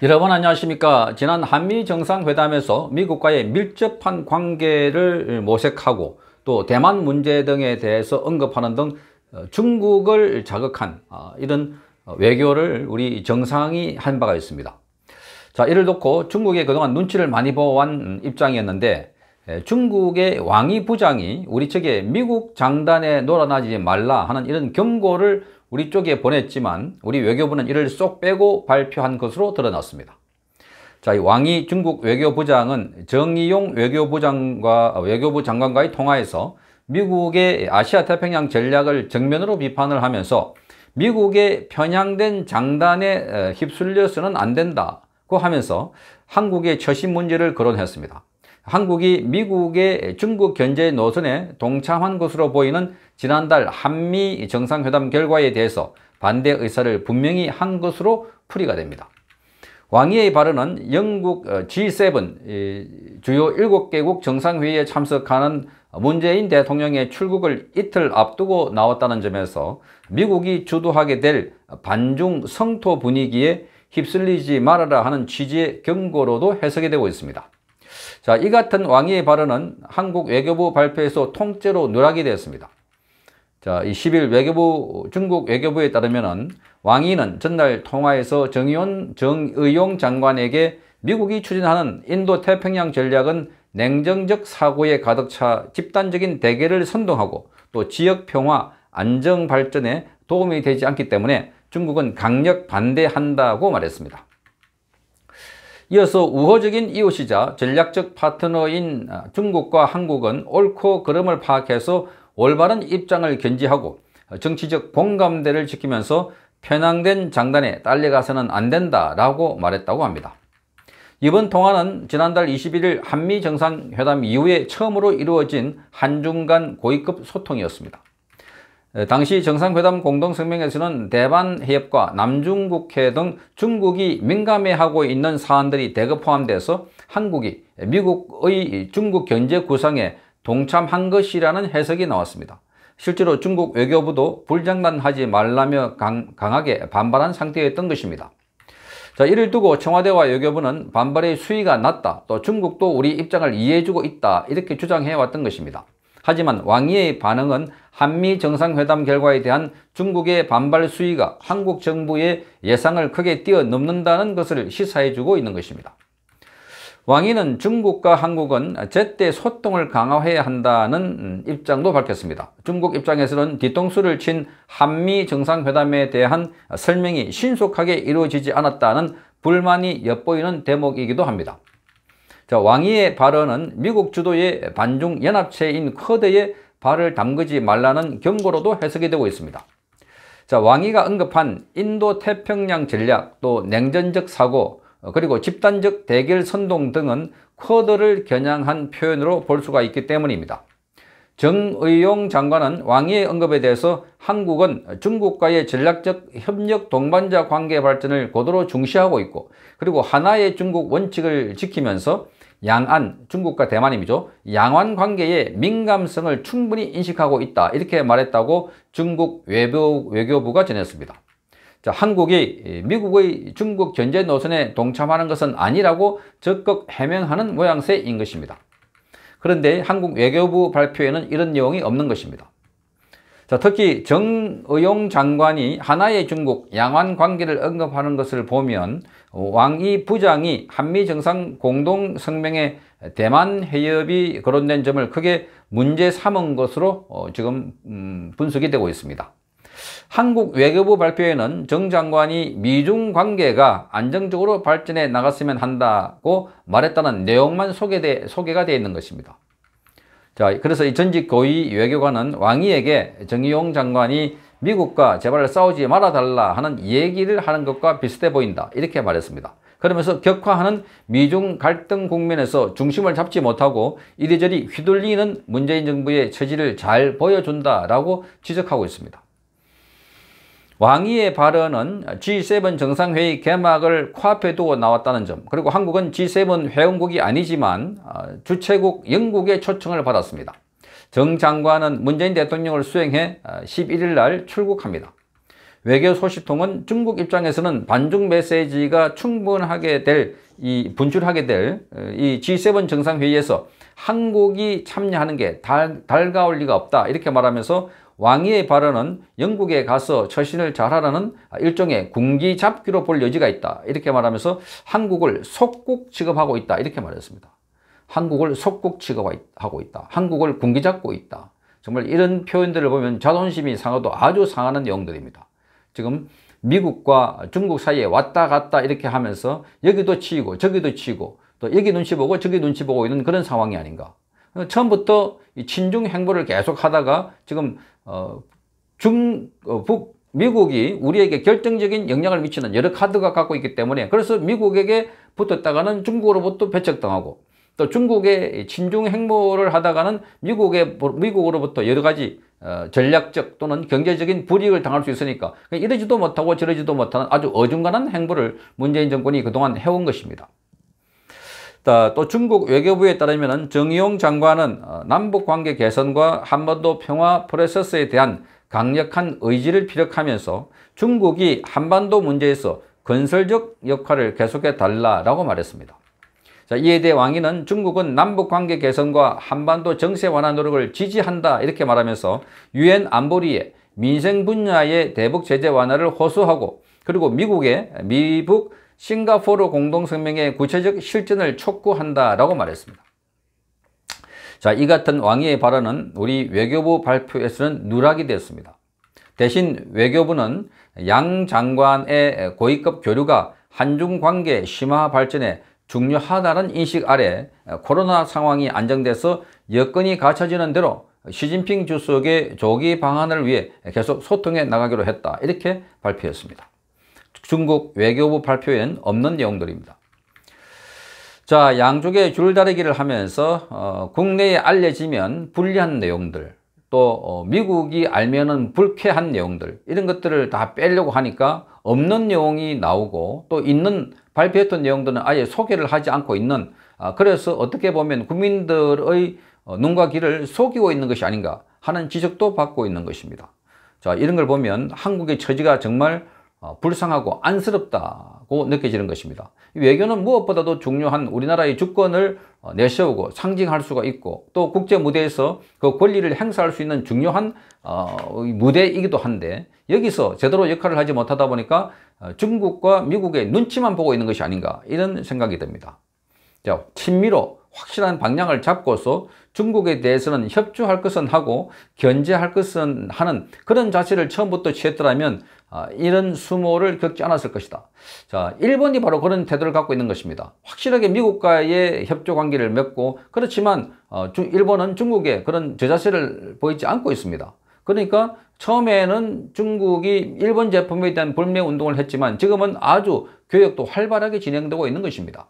여러분 안녕하십니까 지난 한미 정상회담에서 미국과의 밀접한 관계를 모색하고 또 대만 문제 등에 대해서 언급하는 등 어, 중국을 자극한 어, 이런 어, 외교를 우리 정상이 한 바가 있습니다 자 이를 놓고 중국에 그동안 눈치를 많이 보아온 음, 입장이었는데 중국의 왕위 부장이 우리 측에 미국 장단에 놀아나지 말라 하는 이런 경고를 우리 쪽에 보냈지만 우리 외교부는 이를 쏙 빼고 발표한 것으로 드러났습니다. 자, 이 왕이 중국 외교부장은 정의용 외교부장과 어, 외교부 장관과의 통화에서 미국의 아시아 태평양 전략을 정면으로 비판을 하면서 미국의 편향된 장단에 휩쓸려서는 안 된다고 하면서 한국의 처신 문제를 거론했습니다. 한국이 미국의 중국 견제 노선에 동참한 것으로 보이는 지난달 한미 정상회담 결과에 대해서 반대 의사를 분명히 한 것으로 풀이가 됩니다. 왕이의 발언은 영국 G7 어, 주요 7개국 정상회의에 참석하는 문재인 대통령의 출국을 이틀 앞두고 나왔다는 점에서 미국이 주도하게 될 반중 성토 분위기에 휩쓸리지 말아라 하는 취지의 경고로도 해석이 되고 있습니다. 자, 이 같은 왕의 발언은 한국 외교부 발표에서 통째로 누락이 되었습니다. 자, 이 10일 외교부, 중국 외교부에 따르면은 왕이는 전날 통화에서 정의용, 정의용 장관에게 미국이 추진하는 인도 태평양 전략은 냉정적 사고에 가득 차 집단적인 대결을 선동하고 또 지역 평화, 안정 발전에 도움이 되지 않기 때문에 중국은 강력 반대한다고 말했습니다. 이어서 우호적인 이웃이자 전략적 파트너인 아, 중국과 한국은 옳고 그름을 파악해서 올바른 입장을 견지하고 정치적 공감대를 지키면서 편향된 장단에 딸려가서는 안 된다라고 말했다고 합니다. 이번 통화는 지난달 21일 한미 정상회담 이후에 처음으로 이루어진 한중 간 고위급 소통이었습니다. 예, 당시 정상회담 공동성명에서는 대만 해협과 남중국해 등 중국이 민감해하고 있는 사안들이 대거 포함돼서 한국이 미국의 중국 견제 구상에 동참한 것이라는 해석이 나왔습니다. 실제로 중국 외교부도 불장난하지 말라며 강, 하게 반발한 상태였던 것입니다. 자, 이를 두고 청와대와 외교부는 반발의 수위가 낮다, 또 중국도 우리 입장을 이해해주고 있다, 이렇게 주장해왔던 것입니다. 하지만 왕위의 반응은 한미 정상회담 결과에 대한 중국의 반발 수위가 한국 정부의 예상을 크게 뛰어넘는다는 것을 시사해주고 있는 것입니다. 왕이는 중국과 한국은 제때 소통을 강화해야 한다는 입장도 밝혔습니다. 중국 입장에서는 뒤통수를 친 한미 정상회담에 대한 설명이 신속하게 이루어지지 않았다는 불만이 엿보이는 대목이기도 합니다. 자, 왕이의 발언은 미국 주도의 반중 연합체인 커드의 발을 담그지 말라는 경고로도 해석이 되고 있습니다. 자, 왕위가 언급한 인도 태평양 전략, 또 냉전적 사고, 어, 그리고 집단적 대결 선동 등은 쿼드를 겨냥한 표현으로 볼 수가 있기 때문입니다. 정의용 장관은 왕위의 언급에 대해서 한국은 중국과의 전략적 협력 동반자 관계 발전을 고도로 중시하고 있고 그리고 하나의 중국 원칙을 지키면서 양안, 중국과 대만임이죠. 양안 관계의 민감성을 충분히 인식하고 있다. 이렇게 말했다고 중국 외교, 외교부가 전했습니다. 자, 한국이 미국의 중국 견제 노선에 동참하는 것은 아니라고 적극 해명하는 모양새인 것입니다. 그런데 한국 외교부 발표에는 이런 내용이 없는 것입니다. 자, 특히 정의용 장관이 하나의 중국 양안 관계를 언급하는 것을 보면 왕이 부장이 한미 정상 공동 성명에 대만 해협이 거론된 점을 크게 문제 삼은 것으로 어, 지금 음, 분석이 되고 있습니다. 한국 외교부 발표에는 정 장관이 미중 관계가 안정적으로 발전해 나갔으면 한다고 말했다는 내용만 소개돼, 소개가 되어 있는 것입니다. 자, 그래서 이 전직 고위 외교관은 왕이에게 정의용 장관이 미국과 제발 싸우지 말아달라 하는 얘기를 하는 것과 비슷해 보인다. 이렇게 말했습니다. 그러면서 격화하는 미중 갈등 국면에서 중심을 잡지 못하고 이리저리 휘둘리는 문재인 정부의 처지를 잘 보여준다라고 지적하고 있습니다. 왕위의 발언은 G7 정상회의 개막을 코앞에 두고 나왔다는 점 그리고 한국은 G7 회원국이 아니지만 어, 주최국 영국의 초청을 받았습니다. 정 장관은 문재인 대통령을 수행해 11일 어, 날 출국합니다. 외교 소식통은 중국 입장에서는 반중 메시지가 충분하게 될, 이 분출하게 될이 어, G7 정상회의에서 한국이 참여하는 게 달, 달가올 리가 없다 이렇게 말하면서 왕의 위 발언은 영국에 가서 처신을 잘하라는 일종의 군기 잡기로 볼 여지가 있다. 이렇게 말하면서 한국을 속국 취급하고 있다. 이렇게 말했습니다. 한국을 속국 취급하고 있다. 한국을 군기 잡고 있다. 정말 이런 표현들을 보면 자존심이 상하도 아주 상하는 내용들입니다. 지금 미국과 중국 사이에 왔다 갔다 이렇게 하면서 여기도 치이고 저기도 치이고 또 여기 눈치 보고 저기 눈치 보고 있는 그런 상황이 아닌가. 처음부터 이 친중 행보를 계속 하다가 지금 어, 중, 어, 북, 미국이 우리에게 결정적인 영향을 미치는 여러 카드가 갖고 있기 때문에 그래서 미국에게 붙었다가는 중국으로부터 배척당하고 또 중국의 친중 행보를 하다가는 미국의, 미국으로부터 여러 가지 어, 전략적 또는 경제적인 불이익을 당할 수 있으니까 이러지도 못하고 저러지도 못하는 아주 어중간한 행보를 문재인 정권이 그동안 해온 것입니다. 또 중국 외교부에 따르면 정의용 장관은 어, 남북관계 개선과 한반도 평화 프로세스에 대한 강력한 의지를 피력하면서 중국이 한반도 문제에서 건설적 역할을 계속해 달라라고 말했습니다. 자, 이에 대해 왕이는 중국은 남북관계 개선과 한반도 정세 완화 노력을 지지한다 이렇게 말하면서 유엔 안보리에 민생 분야의 대북 제재 완화를 호소하고 그리고 미국의 미북 싱가포르 공동성명의 구체적 실전을 촉구한다라고 말했습니다. 자, 이 같은 왕의 위 발언은 우리 외교부 발표에서는 누락이 되었습니다. 대신 외교부는 양 장관의 고위급 교류가 한중 관계 심화 발전에 중요하다는 인식 아래 코로나 상황이 안정돼서 여건이 갖춰지는 대로 시진핑 주석의 조기 방안을 위해 계속 소통해 나가기로 했다. 이렇게 발표했습니다. 중국 외교부 발표엔 없는 내용들입니다. 자, 양쪽의 줄다리기를 하면서 어, 국내에 알려지면 불리한 내용들, 또 어, 미국이 알면은 불쾌한 내용들 이런 것들을 다 빼려고 하니까 없는 내용이 나오고 또 있는 발표했던 내용들은 아예 소개를 하지 않고 있는 아, 그래서 어떻게 보면 국민들의 어, 눈과 귀를 속이고 있는 것이 아닌가 하는 지적도 받고 있는 것입니다. 자 이런 걸 보면 한국의 처지가 정말 어, 불쌍하고 안쓰럽다고 느껴지는 것입니다. 외교는 무엇보다도 중요한 우리나라의 주권을 어, 내세우고 상징할 수가 있고 또 국제 무대에서 그 권리를 행사할 수 있는 중요한 어, 무대이기도 한데 여기서 제대로 역할을 하지 못하다 보니까 중국과 미국의 눈치만 보고 있는 것이 아닌가 이런 생각이 듭니다. 자, 친미로 확실한 방향을 잡고서 중국에 대해서는 협조할 것은 하고 견제할 것은 하는 그런 자세를 처음부터 취했더라면 아, 이런 수모를 겪지 않았을 것이다. 자, 일본이 바로 그런 태도를 갖고 있는 것입니다. 확실하게 미국과의 협조 관계를 맺고 그렇지만 어, 일본은 중국에 그런 저자세를 보이지 않고 있습니다. 그러니까 처음에는 중국이 일본 제품에 대한 불매 운동을 했지만 지금은 아주 교역도 활발하게 진행되고 있는 것입니다.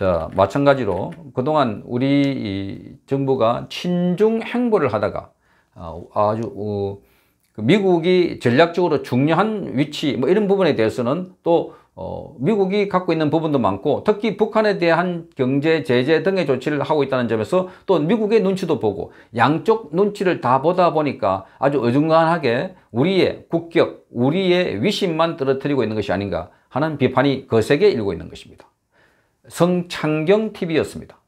자, 마찬가지로 그동안 우리 정부가 친중 행보를 하다가 어, 아주 어, 그 미국이 전략적으로 중요한 위치 뭐 이런 부분에 대해서는 또 어, 미국이 갖고 있는 부분도 많고 특히 북한에 대한 경제 제재 등의 조치를 하고 있다는 점에서 또 미국의 눈치도 보고 양쪽 눈치를 다 보다 보니까 아주 어중간하게 우리의 국격, 우리의 위신만 떨어뜨리고 있는 것이 아닌가 하는 비판이 거세게 그 일고 있는 것입니다. 성창경 TV였습니다.